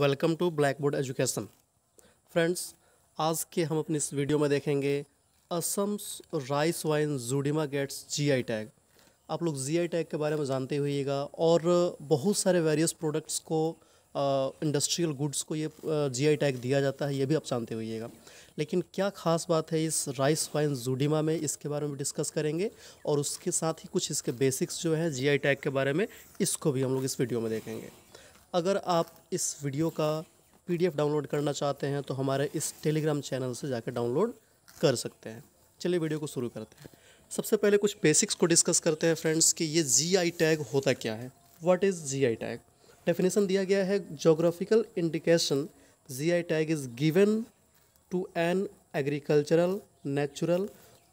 welcome to black board education friends आज के हम अपनी इस वीडियो में देखेंगे Assam rice wine Judima gets GI tag आप लोग जीआई टैग के बारे में जानते हुएगा और बहुत सारे वेरियस प्रोडक्ट्स को इंडस्ट्रियल गुड्स को ये जीआई टैग दिया जाता है ये भी आप जानते हुएगा लेकिन क्या खास बात है इस राइस वाइन जूडिमा में इसके बारे में डिस्कस करेंगे और उसके साथ ही कुछ इसके बेसिक्स जो हैं जीआई टैग के बारे में इसको भी हम लोग इस वीडियो में देखेंगे अगर आप इस वीडियो का पीडीएफ डाउनलोड करना चाहते हैं तो हमारे इस टेलीग्राम चैनल से जाकर डाउनलोड कर सकते हैं चलिए वीडियो को शुरू करते हैं सबसे पहले कुछ बेसिक्स को डिस्कस करते हैं फ्रेंड्स कि ये जी टैग होता क्या है what is G tag definition दिया गया है geographical indication G tag is given to an agricultural natural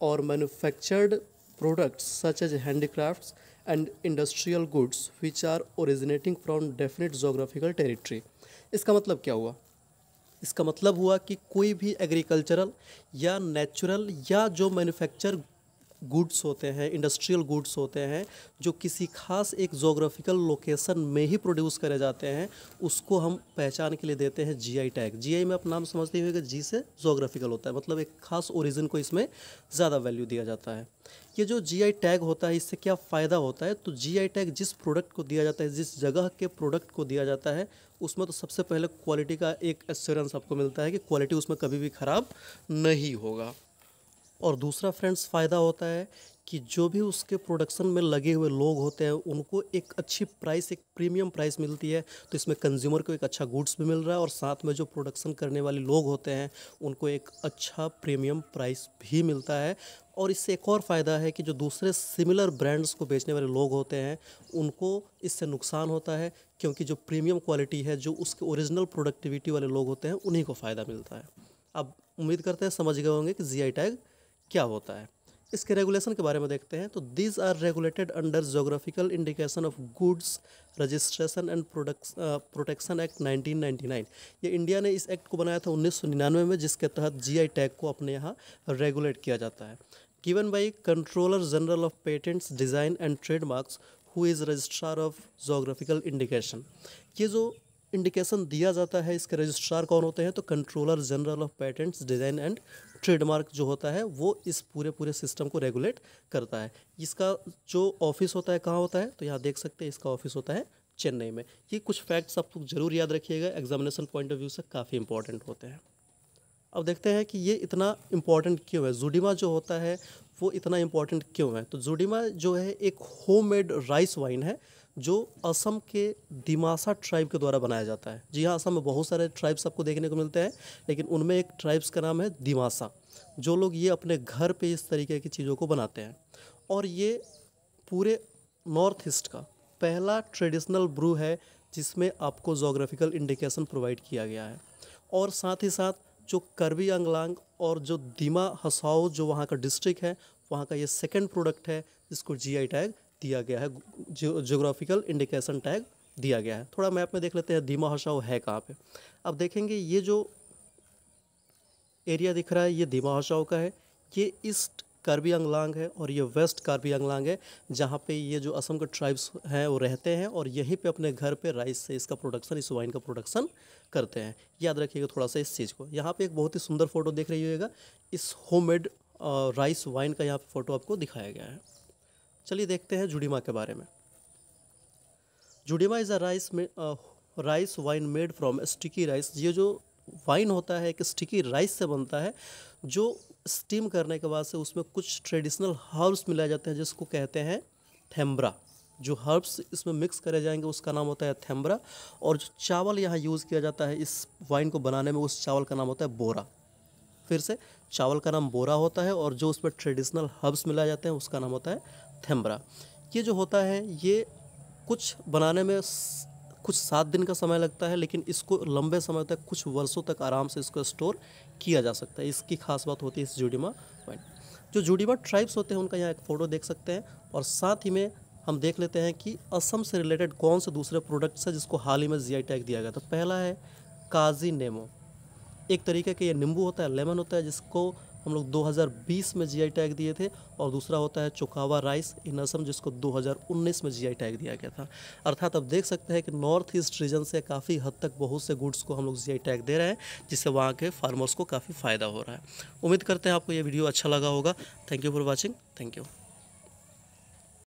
और manufactured products such as handicrafts and industrial goods which are originating from definite geographical territory इसका मतलब क्या हुआ इसका मतलब हुआ कि कोई भी एग्रीकल्चरल या नेचुरल या जो मैन्युफैक्चर गुड्स होते हैं इंडस्ट्रियल गुड्स होते हैं जो किसी खास एक जोग्राफिकल लोकेशन में ही प्रोड्यूस करे जाते हैं उसको हम पहचान के लिए देते हैं जीआई टैग जीआई में आप नाम समझते हुए कि जी से जोग्राफिकल होता है मतलब एक खास ओरिजिन को इसमें ज़्यादा वैल्यू दिया जाता है ये जो जीआई टैग होता है इससे क्या फ़ायदा होता है तो जीआई टैग जिस प्रोडक्ट को दिया जाता है जिस जगह के प्रोडक्ट को दिया जाता है उसमें तो सबसे पहले क्वालिटी का एक एश्योरेंस आपको मिलता है कि क्वालिटी उसमें कभी भी ख़राब नहीं होगा और दूसरा फ्रेंड्स फ़ायदा होता है कि जो भी उसके प्रोडक्शन में लगे हुए लोग होते हैं उनको एक अच्छी प्राइस एक प्रीमियम प्राइस मिलती है तो इसमें कंज्यूमर को एक अच्छा गुड्स भी मिल रहा है और साथ में जो प्रोडक्शन करने वाले लोग होते हैं उनको एक अच्छा प्रीमियम प्राइस भी मिलता है और इससे एक और फ़ायदा है कि जो दूसरे सिमिलर ब्रांड्स को बेचने वाले लोग होते हैं उनको इससे नुकसान होता है क्योंकि जो प्रीमियम क्वालिटी है जो उसके ओरिजिनल प्रोडक्टिविटी वाले लोग होते हैं उन्हीं को फ़ायदा मिलता है अब उम्मीद करते हैं समझ गए होंगे कि जी टैग क्या होता है इसके रेगुलेशन के बारे में देखते हैं तो these are regulated under geographical indication of goods registration and protection act 1999 ये इंडिया ने इस एक्ट को बनाया था 1999 में जिसके तहत जीआई टैग को अपने यहाँ रेगुलेट किया जाता है given by controller general of patents design and trademarks who is registrar of geographical indication ये जो इंडिकेशन दिया जाता है इसके रजिस्ट्रार कौन होते हैं तो controller general of patents design and trademark जो होता है वो इस पूरे पूरे सिस्टम को रेगुलेट करता है इसका जो ऑफिस होता है कहाँ होता है तो यहाँ देख सकते हैं इसका ऑफिस होता है चेन्नई में ये कुछ फैक्ट्स आप लोग जरूर याद रखिएगा एग्जामिनेशन पॉइंट ऑफ व्यू से काफ़ी इंपॉर्टेंट होते हैं अब देखते हैं कि ये इतना इम्पॉर्टेंट क्यों है जुडिमा जो होता है वो इतना इम्पॉर्टेंट क्यों है तो जुडिमा जो है एक होममेड राइस वाइन है जो असम के दिमासा ट्राइब के द्वारा बनाया जाता है जी हाँ असम में बहुत सारे ट्राइब्स आपको देखने को मिलते हैं लेकिन उनमें एक ट्राइब्स का नाम है दिमासा जो लोग ये अपने घर पे इस तरीके की चीज़ों को बनाते हैं और ये पूरे नॉर्थ ईस्ट का पहला ट्रेडिशनल ब्रू है जिसमें आपको जोग्राफिकल इंडिकेशन प्रोवाइड किया गया है और साथ ही साथ जो करवी अंगलांग और जो दीमा हसाओ जो वहाँ का डिस्ट्रिक्ट है वहाँ का ये सेकेंड प्रोडक्ट है जिसको जीआई टैग दिया गया है जोग्राफिकल इंडिकेशन टैग दिया गया है थोड़ा मैप में देख लेते हैं दीमा हसाओ है कहाँ पे अब देखेंगे ये जो एरिया दिख रहा है ये दीमा हसाओ का है ये ईस्ट कार्बी अंगलांग है और ये वेस्ट कार्बी अंगलांग है जहाँ पे ये जो असम के ट्राइब्स हैं वो रहते हैं और यहीं पे अपने घर पे राइस से इसका प्रोडक्शन इस वाइन का प्रोडक्शन करते हैं याद रखिएगा थोड़ा सा इस चीज़ को यहाँ पे एक बहुत ही सुंदर फोटो देख रही होगा इस होममेड राइस वाइन का यहाँ पर फ़ोटो आपको दिखाया गया है चलिए देखते हैं जुड़ीमा के बारे में Judima is a rice rice wine made from sticky rice ये जो वाइन होता है एक स्टिकी राइस से बनता है जो स्टीम करने के बाद से उसमें कुछ ट्रेडिशनल हर्ब्स मिलाए जाते हैं जिसको कहते हैं थेम्ब्रा जो हर्ब्स इसमें मिक्स करे जाएंगे उसका नाम होता है थेम्ब्रा और जो चावल यहाँ यूज़ किया जाता है इस वाइन को बनाने में उस चावल का नाम होता है बोरा फिर से चावल का नाम बोरा होता है और जो उसमें ट्रेडिशनल हर्ब्स मिलाए जाते हैं उसका नाम होता है थेम्ब्रा ये जो होता है ये कुछ बनाने में कुछ सात दिन का समय लगता है लेकिन इसको लंबे समय तक कुछ वर्षों तक आराम से इसको स्टोर किया जा सकता है इसकी खास बात होती है इस जूडिमा पॉइंट जो जूडिमा ट्राइब्स होते हैं उनका यहाँ एक फ़ोटो देख सकते हैं और साथ ही में हम देख लेते हैं कि असम से रिलेटेड कौन से दूसरे प्रोडक्ट्स हैं जिसको हाल ही में जी टैग दिया गया था पहला है काजी नेमो एक तरीके के ये नींबू होता है लेमन होता है जिसको हम लोग 2020 में जीआई टैग दिए थे और दूसरा होता है चुकावा राइस इन असम जिसको 2019 में जीआई टैग दिया गया था अर्थात आप देख सकते हैं कि नॉर्थ ईस्ट रीजन से काफ़ी हद तक बहुत से गुड्स को हम लोग जी टैग दे रहे हैं जिससे वहाँ के फार्मर्स को काफ़ी फ़ायदा हो रहा है उम्मीद करते हैं आपको ये वीडियो अच्छा लगा होगा thank you for watching thank you